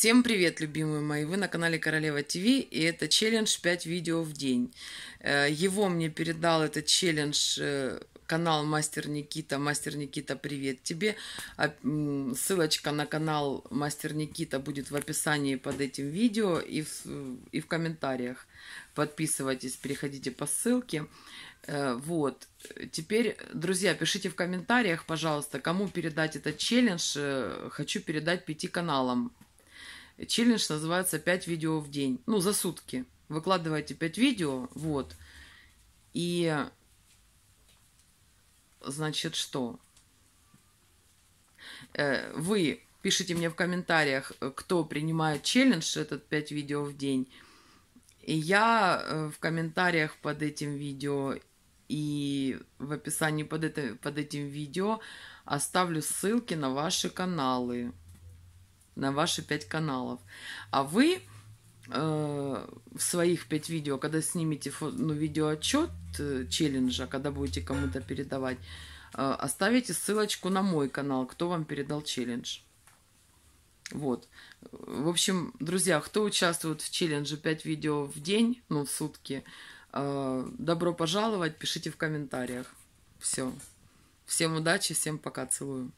Всем привет, любимые мои! Вы на канале Королева ТВ, и это челлендж 5 видео в день. Э, его мне передал этот челлендж э, канал Мастер Никита. Мастер Никита, привет тебе! А, ссылочка на канал Мастер Никита будет в описании под этим видео и в, и в комментариях. Подписывайтесь, переходите по ссылке. Э, вот. Теперь, друзья, пишите в комментариях, пожалуйста, кому передать этот челлендж. Хочу передать пяти каналам челлендж называется «5 видео в день». Ну, за сутки. Выкладывайте 5 видео, вот. И, значит, что? Э, вы пишите мне в комментариях, кто принимает челлендж этот 5 видео в день. И я э, в комментариях под этим видео и в описании под, это, под этим видео оставлю ссылки на ваши каналы на ваши пять каналов. А вы э, в своих пять видео, когда снимете ну, видеоотчет э, челленджа, когда будете кому-то передавать, э, оставите ссылочку на мой канал, кто вам передал челлендж. Вот. В общем, друзья, кто участвует в челлендже 5 видео в день, ну, в сутки, э, добро пожаловать, пишите в комментариях. Все. Всем удачи, всем пока, целую.